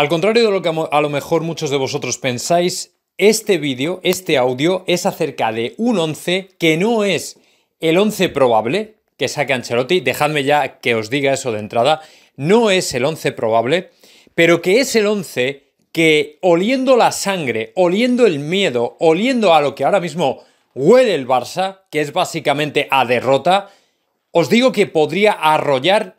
Al contrario de lo que a lo mejor muchos de vosotros pensáis, este vídeo, este audio, es acerca de un 11 que no es el 11 probable que saque Ancelotti, dejadme ya que os diga eso de entrada, no es el 11 probable, pero que es el 11 que oliendo la sangre, oliendo el miedo, oliendo a lo que ahora mismo huele el Barça, que es básicamente a derrota, os digo que podría arrollar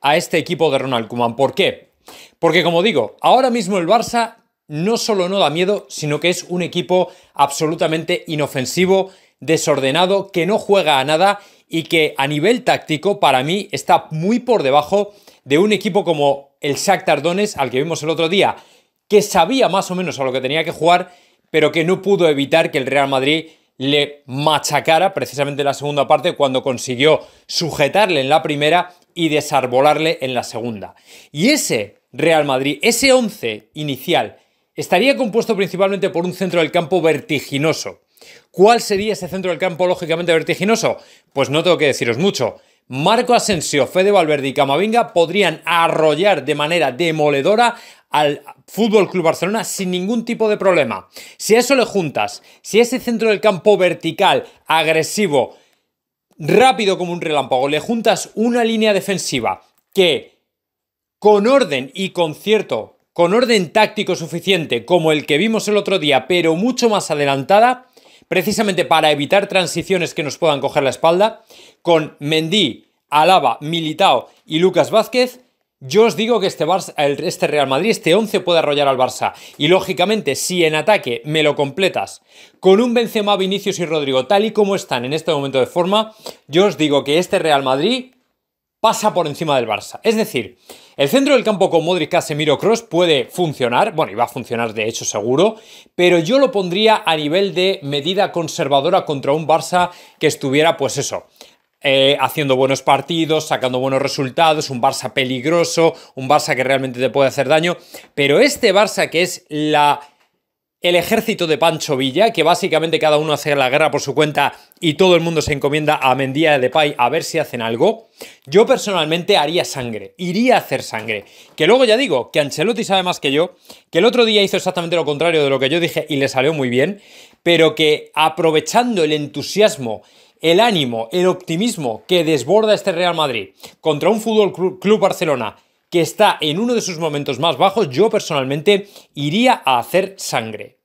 a este equipo de Ronald Kuman. ¿Por qué? Porque como digo, ahora mismo el Barça no solo no da miedo, sino que es un equipo absolutamente inofensivo, desordenado, que no juega a nada y que a nivel táctico para mí está muy por debajo de un equipo como el Shakhtar Tardones, al que vimos el otro día, que sabía más o menos a lo que tenía que jugar, pero que no pudo evitar que el Real Madrid le machacara precisamente en la segunda parte cuando consiguió sujetarle en la primera y desarbolarle en la segunda. Y ese Real Madrid. Ese 11 inicial estaría compuesto principalmente por un centro del campo vertiginoso. ¿Cuál sería ese centro del campo lógicamente vertiginoso? Pues no tengo que deciros mucho. Marco Asensio, Fede Valverde y Camavinga podrían arrollar de manera demoledora al Fútbol Club Barcelona sin ningún tipo de problema. Si a eso le juntas, si ese centro del campo vertical, agresivo, rápido como un relámpago, le juntas una línea defensiva que con orden y concierto, con orden táctico suficiente como el que vimos el otro día, pero mucho más adelantada, precisamente para evitar transiciones que nos puedan coger la espalda, con Mendy, Alaba, Militao y Lucas Vázquez, yo os digo que este, este, Real Madrid, este 11 puede arrollar al Barça. Y lógicamente, si en ataque me lo completas con un Benzema, Vinicius y Rodrigo tal y como están en este momento de forma, yo os digo que este Real Madrid pasa por encima del Barça. Es decir, el centro del campo con Modric, Casemiro, Cross puede funcionar, bueno, y va a funcionar de hecho seguro, pero yo lo pondría a nivel de medida conservadora contra un Barça que estuviera, pues eso, eh, haciendo buenos partidos, sacando buenos resultados, un Barça peligroso, un Barça que realmente te puede hacer daño, pero este Barça que es la el ejército de Pancho Villa, que básicamente cada uno hace la guerra por su cuenta y todo el mundo se encomienda a Mendía de Pai a ver si hacen algo, yo personalmente haría sangre, iría a hacer sangre. Que luego ya digo, que Ancelotti sabe más que yo, que el otro día hizo exactamente lo contrario de lo que yo dije y le salió muy bien, pero que aprovechando el entusiasmo el ánimo, el optimismo que desborda este Real Madrid contra un Fútbol Club Barcelona que está en uno de sus momentos más bajos, yo personalmente iría a hacer sangre.